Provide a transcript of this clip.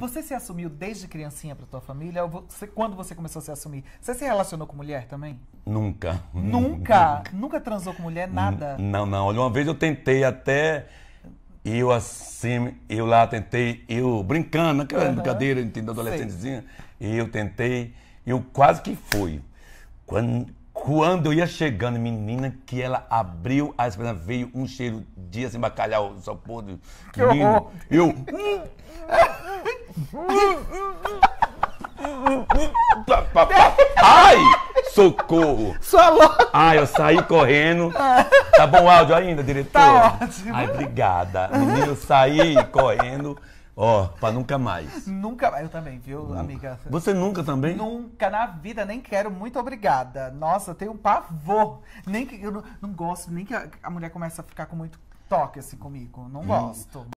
Você se assumiu desde criancinha para tua família? Você, quando você começou a se assumir? Você se relacionou com mulher também? Nunca. Nunca? Nunca, Nunca transou com mulher? Nada? N não, não. Olha, uma vez eu tentei até. Eu assim, eu lá tentei, eu brincando, naquela uhum. brincadeira, entendeu? Adolescentezinha. E eu tentei, eu quase que fui. Quando, quando eu ia chegando, menina, que ela abriu as pernas, veio um cheiro de assim, bacalhau, só podre. Que menina, Eu, Ai! Socorro! Sua louca! Ai, eu saí correndo. Tá bom o áudio ainda, diretor? Tá ótimo. Ai, obrigada. Menino, eu saí correndo. Ó, oh, pra nunca mais. Nunca mais, eu também, viu, nunca. amiga? Você nunca também? Nunca na vida, nem quero, muito obrigada. Nossa, eu tenho um pavor. Nem que, eu não, não gosto, nem que a, a mulher começa a ficar com muito toque assim comigo. Não hum. gosto.